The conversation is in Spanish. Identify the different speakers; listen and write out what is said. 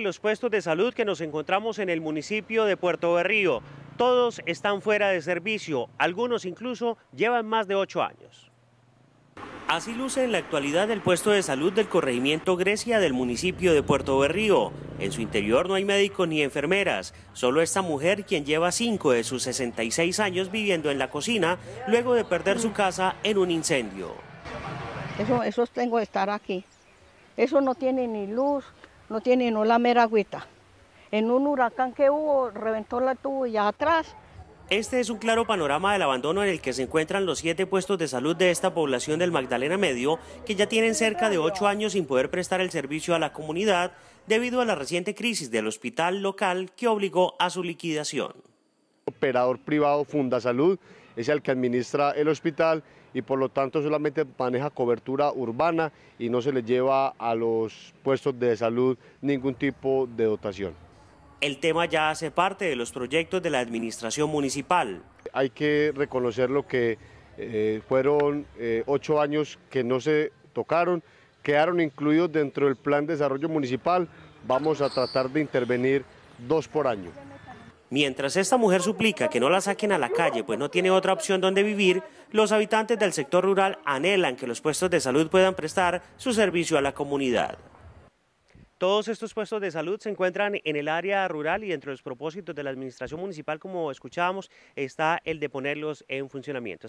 Speaker 1: los puestos de salud que nos encontramos en el municipio de Puerto Berrío. Todos están fuera de servicio, algunos incluso llevan más de ocho años. Así luce en la actualidad el puesto de salud del corregimiento Grecia del municipio de Puerto Berrío. En su interior no hay médicos ni enfermeras, solo esta mujer quien lleva cinco de sus 66 años viviendo en la cocina luego de perder su casa en un incendio.
Speaker 2: Eso, eso tengo de estar aquí. Eso no tiene ni luz, no tiene no la mera En un huracán que hubo, reventó la tubo y atrás. Este es un
Speaker 1: claro panorama del abandono en el que se encuentran los siete puestos de salud de esta población del Magdalena Medio, que ya tienen cerca de ocho años sin poder prestar el servicio a la comunidad debido a la reciente crisis del hospital local que obligó a su liquidación
Speaker 3: operador privado funda salud, es el que administra el hospital y por lo tanto solamente maneja cobertura urbana y no se le lleva a los puestos de salud ningún tipo de dotación.
Speaker 1: El tema ya hace parte de los proyectos de la administración municipal.
Speaker 3: Hay que reconocer lo que eh, fueron eh, ocho años que no se tocaron, quedaron incluidos dentro del plan de desarrollo municipal, vamos a tratar de intervenir dos por año. Mientras esta mujer suplica que no la saquen a la
Speaker 1: calle, pues no tiene otra opción donde vivir, los habitantes del sector rural anhelan que los puestos de salud puedan prestar su servicio a la comunidad. Todos estos puestos de salud se encuentran en el área rural y entre los propósitos de la administración municipal, como escuchábamos, está el de ponerlos en funcionamiento.